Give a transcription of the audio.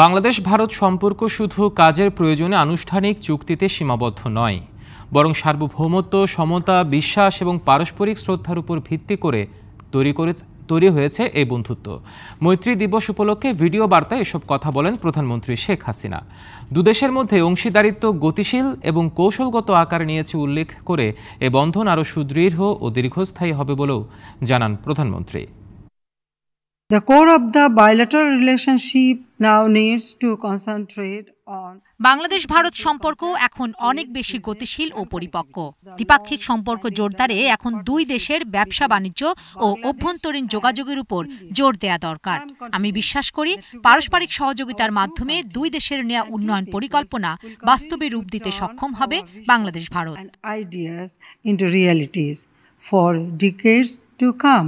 বাংলাদেশ ভারত সম্পর্ক শুধু কাজের প্রয়োজনে আনুষ্ঠানিক চুক্তিতে সীমাবদ্ধ নয় বরং সার্বভৌমত্ব সমতা বিশ্বাস এবং পারস্পরিক শ্রদ্ধার উপর ভিত্তি করে তৈরি করে তৈরি হয়েছে এই বন্ধুত্ব মৈত্রী দিবস উপলক্ষে ভিডিও বার্তায় এসব কথা বলেন প্রধানমন্ত্রী শেখ হাসিনা দুদেশের মধ্যে অংশীদারিত্ব গতিশীল এবং কৌশলগত আকার নিয়েছে উল্লেখ করে এ বন্ধন আরও সুদৃঢ় ও দীর্ঘস্থায়ী হবে বলেও জানান প্রধানমন্ত্রী The core of the bilateral relationship now needs to concentrate on Bangladesh Bharat সম্পর্ক এখন অনেক বেশি গতিশীল ও পরিপক্ক দ্বিপাক্ষিক সম্পর্ক জোরদারে এখন দুই দেশের ব্যবসা বাণিজ্য ও অভ্যন্তরীণ যোগাযোগের উপর জোর দেয়া দরকার আমি বিশ্বাস করি পারস্পরিক সহযোগিতার মাধ্যমে দুই দেশের নেয়া উন্নয়ন পরিকল্পনা বাস্তবে রূপ দিতে সক্ষম হবে Bangladesh Bharat for decades to come